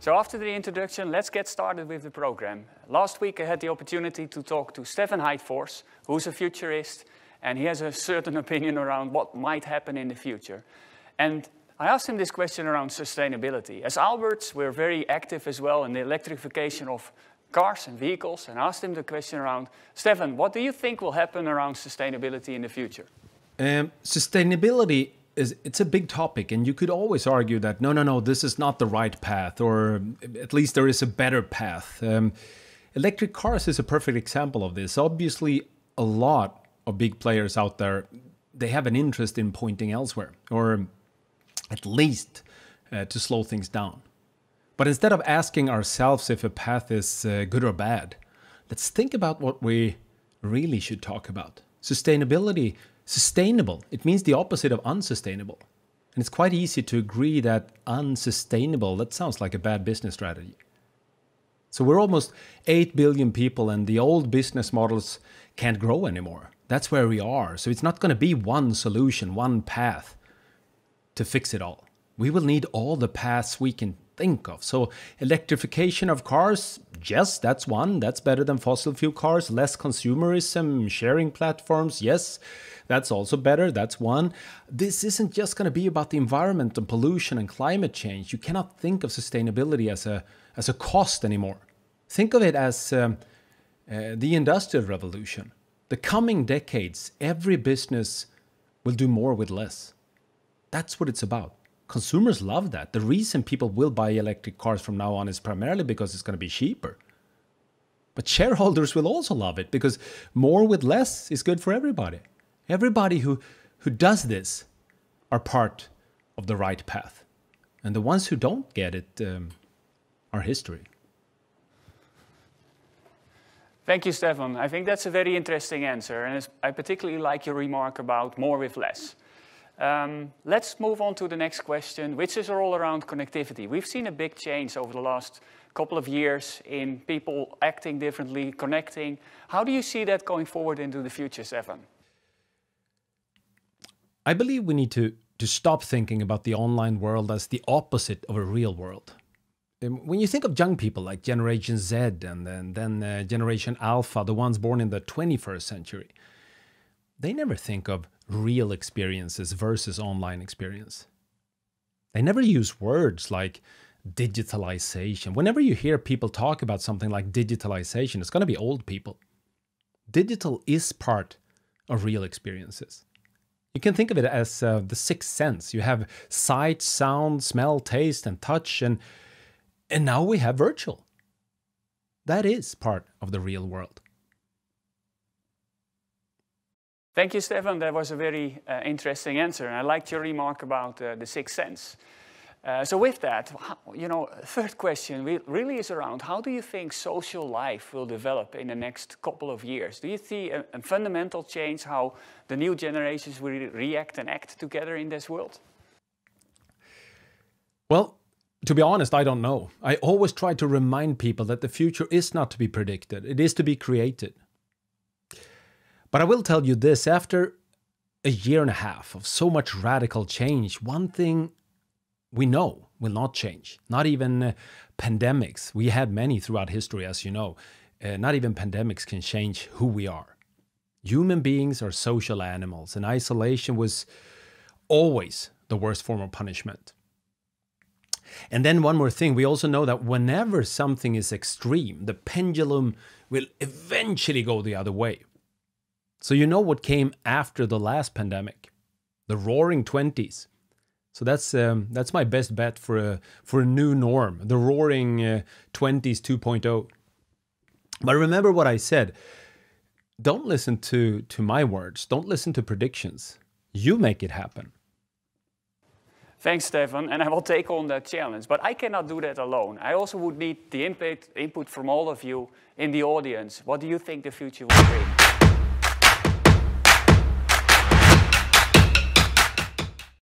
So after the introduction, let's get started with the program. Last week I had the opportunity to talk to Stefan Heidfors, who's a futurist, and he has a certain opinion around what might happen in the future. And I asked him this question around sustainability. As Alberts, we're very active as well in the electrification of cars and vehicles, and asked him the question around, Stefan, what do you think will happen around sustainability in the future? Um, sustainability is it's a big topic and you could always argue that no no no this is not the right path or at least there is a better path um, electric cars is a perfect example of this obviously a lot of big players out there they have an interest in pointing elsewhere or at least uh, to slow things down but instead of asking ourselves if a path is uh, good or bad let's think about what we really should talk about sustainability Sustainable, it means the opposite of unsustainable. And it's quite easy to agree that unsustainable, that sounds like a bad business strategy. So we're almost 8 billion people, and the old business models can't grow anymore. That's where we are. So it's not going to be one solution, one path to fix it all. We will need all the paths we can think of. So electrification of cars, Yes, that's one. That's better than fossil fuel cars. Less consumerism, sharing platforms. Yes, that's also better. That's one. This isn't just going to be about the environment and pollution and climate change. You cannot think of sustainability as a as a cost anymore. Think of it as um, uh, the industrial revolution. The coming decades, every business will do more with less. That's what it's about consumers love that. The reason people will buy electric cars from now on is primarily because it's going to be cheaper. But shareholders will also love it because more with less is good for everybody. Everybody who, who does this are part of the right path. And the ones who don't get it um, are history. Thank you, Stefan. I think that's a very interesting answer. And I particularly like your remark about more with less. Um, let's move on to the next question, which is all around connectivity. We've seen a big change over the last couple of years in people acting differently, connecting. How do you see that going forward into the future, Stefan? I believe we need to, to stop thinking about the online world as the opposite of a real world. Um, when you think of young people like Generation Z and then, then uh, Generation Alpha, the ones born in the 21st century, they never think of real experiences versus online experience. They never use words like digitalization. Whenever you hear people talk about something like digitalization, it's going to be old people. Digital is part of real experiences. You can think of it as uh, the sixth sense. You have sight, sound, smell, taste, and touch, and, and now we have virtual. That is part of the real world. Thank you, Stefan. That was a very uh, interesting answer. And I liked your remark about uh, the sixth sense. Uh, so with that, you know, third question really is around how do you think social life will develop in the next couple of years? Do you see a, a fundamental change how the new generations will re react and act together in this world? Well, to be honest, I don't know. I always try to remind people that the future is not to be predicted. It is to be created. But I will tell you this after a year and a half of so much radical change, one thing we know will not change, not even uh, pandemics. We had many throughout history, as you know. Uh, not even pandemics can change who we are. Human beings are social animals, and isolation was always the worst form of punishment. And then, one more thing we also know that whenever something is extreme, the pendulum will eventually go the other way. So you know what came after the last pandemic, the Roaring Twenties. So that's um, that's my best bet for a for a new norm, the Roaring uh, Twenties 2.0. But remember what I said. Don't listen to to my words. Don't listen to predictions. You make it happen. Thanks, Stefan, and I will take on that challenge. But I cannot do that alone. I also would need the input, input from all of you in the audience. What do you think the future will bring?